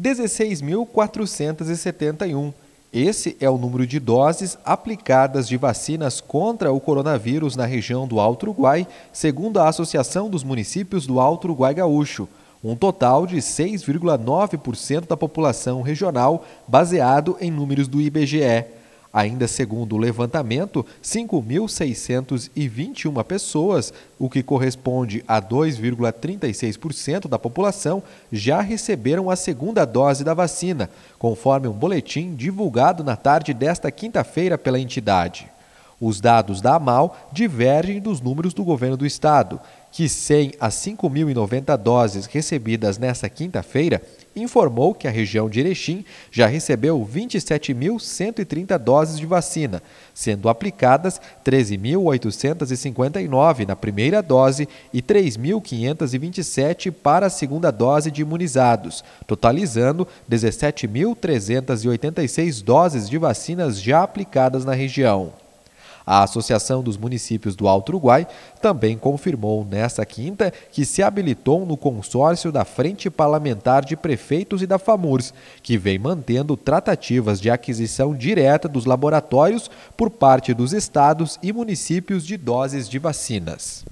16.471. Esse é o número de doses aplicadas de vacinas contra o coronavírus na região do Alto Uruguai, segundo a Associação dos Municípios do Alto Uruguai Gaúcho. Um total de 6,9% da população regional, baseado em números do IBGE. Ainda segundo o levantamento, 5.621 pessoas, o que corresponde a 2,36% da população, já receberam a segunda dose da vacina, conforme um boletim divulgado na tarde desta quinta-feira pela entidade. Os dados da AMAL divergem dos números do governo do estado, que, sem as 5.090 doses recebidas nesta quinta-feira, informou que a região de Erechim já recebeu 27.130 doses de vacina, sendo aplicadas 13.859 na primeira dose e 3.527 para a segunda dose de imunizados, totalizando 17.386 doses de vacinas já aplicadas na região. A Associação dos Municípios do Alto Uruguai também confirmou nesta quinta que se habilitou no consórcio da Frente Parlamentar de Prefeitos e da FAMURS, que vem mantendo tratativas de aquisição direta dos laboratórios por parte dos estados e municípios de doses de vacinas.